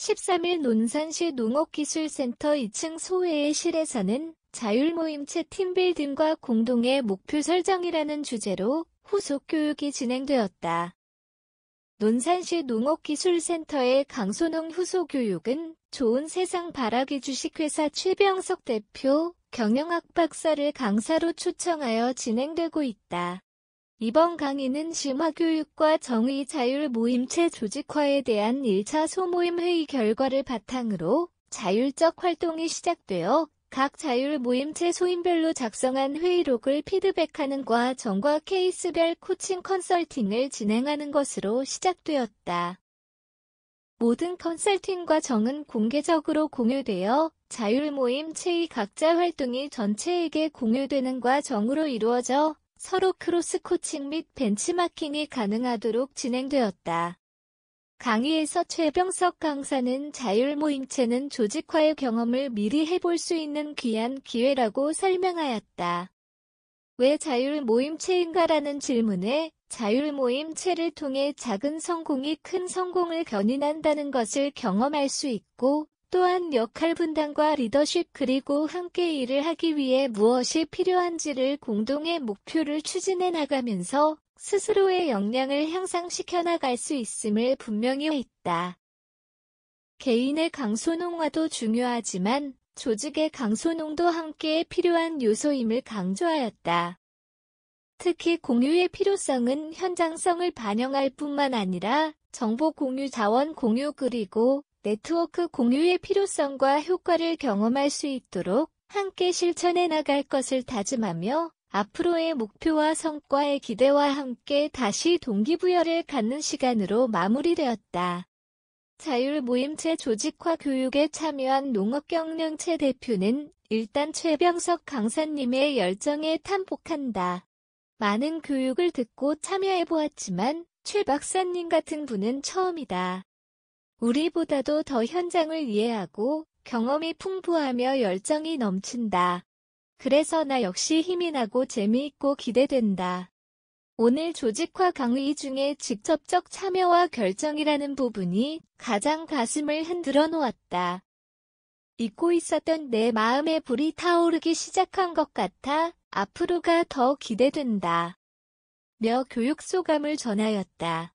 13일 논산시 농업기술센터 2층 소회의 실에서는 자율모임체 팀빌딩과 공동의 목표 설정이라는 주제로 후속 교육이 진행되었다. 논산시 농업기술센터의 강소농 후속 교육은 좋은 세상 바라기 주식회사 최병석 대표 경영학 박사를 강사로 초청하여 진행되고 있다. 이번 강의는 심화교육과 정의자율 모임체 조직화에 대한 1차 소모임 회의 결과를 바탕으로 자율적 활동이 시작되어 각 자율 모임체 소임별로 작성한 회의록을 피드백하는 과정과 케이스별 코칭 컨설팅을 진행하는 것으로 시작되었다. 모든 컨설팅 과정은 공개적으로 공유되어 자율 모임체의 각자 활동이 전체에게 공유되는 과정으로 이루어져 서로 크로스 코칭 및 벤치마킹이 가능하도록 진행되었다. 강의에서 최병석 강사는 자율 모임체는 조직화의 경험을 미리 해볼 수 있는 귀한 기회라고 설명하였다. 왜 자율 모임체인가라는 질문에 자율 모임체를 통해 작은 성공이 큰 성공을 견인한다는 것을 경험할 수 있고 또한 역할 분담과 리더십 그리고 함께 일을 하기 위해 무엇이 필요한지를 공동의 목표를 추진해 나가면서 스스로의 역량을 향상시켜 나갈 수 있음을 분명히 했다. 개인의 강소농화도 중요하지만 조직의 강소농도 함께 필요한 요소임을 강조하였다. 특히 공유의 필요성은 현장성을 반영할 뿐만 아니라 정보 공유, 자원 공유 그리고 네트워크 공유의 필요성과 효과를 경험할 수 있도록 함께 실천해 나갈 것을 다짐하며 앞으로의 목표와 성과의 기대와 함께 다시 동기부여를 갖는 시간으로 마무리되었다. 자율 모임체 조직화 교육에 참여한 농업경영체 대표는 일단 최병석 강사님의 열정에 탄복한다. 많은 교육을 듣고 참여해보았지만 최 박사님 같은 분은 처음이다. 우리보다도 더 현장을 이해하고 경험이 풍부하며 열정이 넘친다. 그래서 나 역시 힘이 나고 재미있고 기대된다. 오늘 조직화 강의 중에 직접적 참여와 결정이라는 부분이 가장 가슴을 흔들어 놓았다. 잊고 있었던 내 마음의 불이 타오르기 시작한 것 같아 앞으로가 더 기대된다. 며 교육 소감을 전하였다.